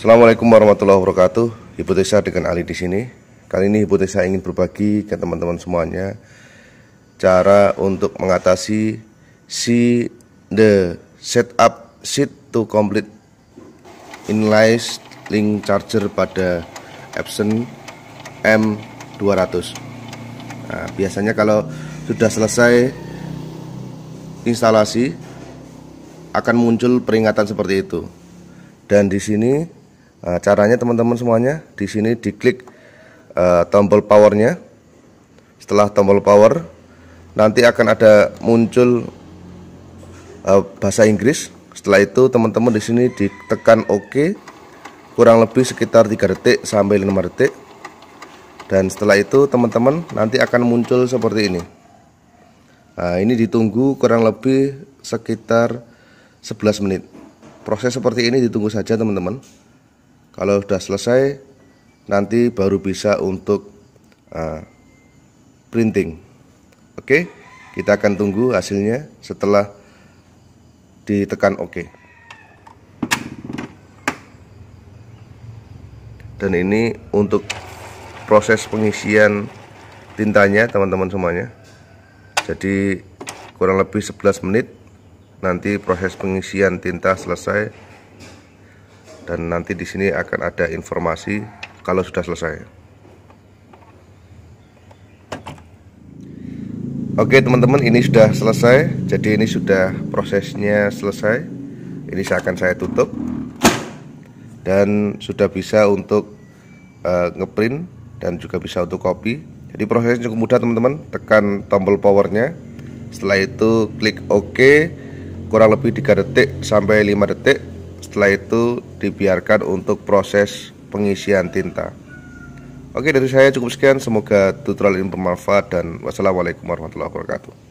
Assalamualaikum warahmatullahi wabarakatuh. Hipotesa dengan Ali di sini. Kali ini hipotesa ingin berbagi ke teman-teman semuanya cara untuk mengatasi si the setup sheet to complete inline link charger pada Epson M200. Nah, biasanya kalau sudah selesai instalasi akan muncul peringatan seperti itu. Dan di sini Nah, caranya teman-teman semuanya di sini diklik uh, tombol powernya. Setelah tombol power, nanti akan ada muncul uh, bahasa Inggris. Setelah itu teman-teman di sini ditekan OK, kurang lebih sekitar 3 detik sampai 5 detik. Dan setelah itu teman-teman nanti akan muncul seperti ini. Nah, ini ditunggu kurang lebih sekitar 11 menit. Proses seperti ini ditunggu saja teman-teman. Kalau sudah selesai, nanti baru bisa untuk uh, printing. Oke, kita akan tunggu hasilnya setelah ditekan OK. Dan ini untuk proses pengisian tintanya teman-teman semuanya. Jadi kurang lebih 11 menit nanti proses pengisian tinta selesai dan nanti di sini akan ada informasi kalau sudah selesai. Oke teman-teman ini sudah selesai Jadi ini sudah prosesnya selesai Ini saya akan saya tutup Dan sudah bisa untuk uh, ngeprint Dan juga bisa untuk copy Jadi prosesnya cukup mudah teman-teman Tekan tombol powernya Setelah itu klik OK Kurang lebih 3 detik sampai 5 detik setelah itu dibiarkan untuk proses pengisian tinta. Oke, dari saya cukup sekian. Semoga tutorial ini bermanfaat dan wassalamualaikum warahmatullahi wabarakatuh.